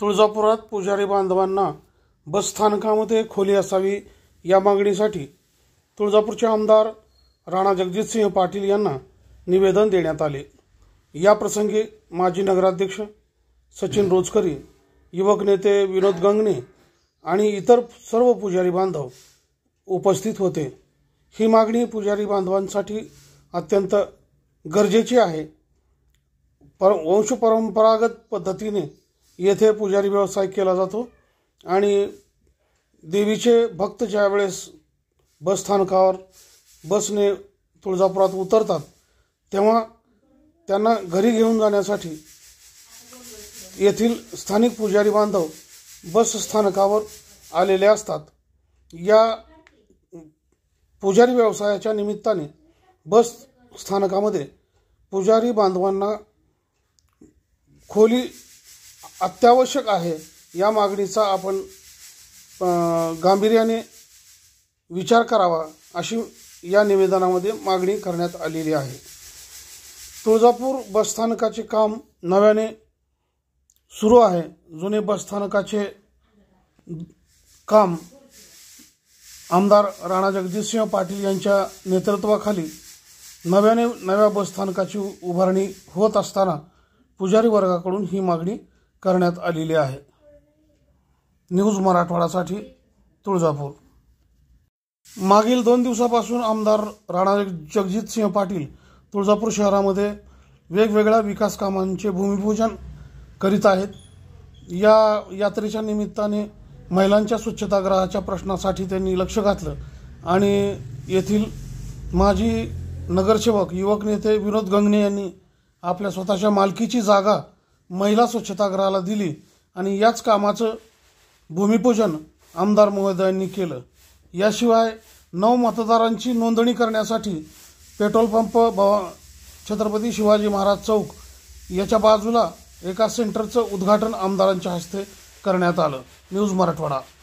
तुळजापुरात पुजारी बांधवांना बसस्थानकामध्ये खोली असावी या मागणीसाठी तुळजापूरचे आमदार राणा जगजितसिंह पाटील यांना निवेदन देण्यात आले या प्रसंगी माजी नगराध्यक्ष सचिन रोजकरी युवक नेते विनोद गंगणे आणि इतर सर्व पुजारी बांधव उपस्थित होते ही मागणी पुजारी बांधवांसाठी अत्यंत गरजेची आहे पर वंशपरंपरागत पद्धतीने येथे पुजारी व्यवसाय केला जातो आणि देवीचे भक्त ज्यावेळेस बसस्थानकावर बसने तुळजापुरात उतरतात तेव्हा त्यांना घरी घेऊन जाण्यासाठी येथील स्थानिक पुजारी बांधव बसस्थानकावर आलेले असतात या पुजारी व्यवसायाच्या निमित्ताने बस स्थानकामध्ये पुजारी बांधवांना खोली अत्यावश्यक आहे या मागणीचा आपण गांभीर्याने विचार करावा अशी या निवेदनामध्ये मागणी करण्यात आलेली आहे तुळजापूर बसस्थानकाचे काम नव्याने सुरू आहे जुने बसस्थानकाचे काम आमदार राणा जगजितसिंह पाटील यांच्या नेतृत्वाखाली नव्याने नव्या बसस्थानकाची उभारणी होत असताना पुजारी वर्गाकडून ही मागणी करण्यात आलेली आहे न्यूज मराठवाड्यासाठी तुळजापूर मागील दोन दिवसापासून आमदार राणा जगजितसिंह पाटील तुळजापूर शहरामध्ये वेगवेगळ्या विकास कामांचे भूमिपूजन करीत आहेत या यात्रेच्या निमित्ताने महिलांच्या स्वच्छताग्रहाच्या प्रश्नासाठी त्यांनी लक्ष घातलं आणि येथील माजी नगरसेवक युवक नेते विनोद गंगणे यांनी आपल्या स्वतःच्या मालकीची जागा महिला स्वच्छतागृहाला दिली आणि याच कामाचं भूमिपूजन आमदार महोदयांनी केलं याशिवाय नऊ मतदारांची नोंदणी करण्यासाठी पेट्रोल पंप भवा छत्रपती शिवाजी महाराज चौक याच्या बाजूला एका सेंटरचं उद्घाटन आमदारांच्या हस्ते करण्यात आलं न्यूज मराठवाडा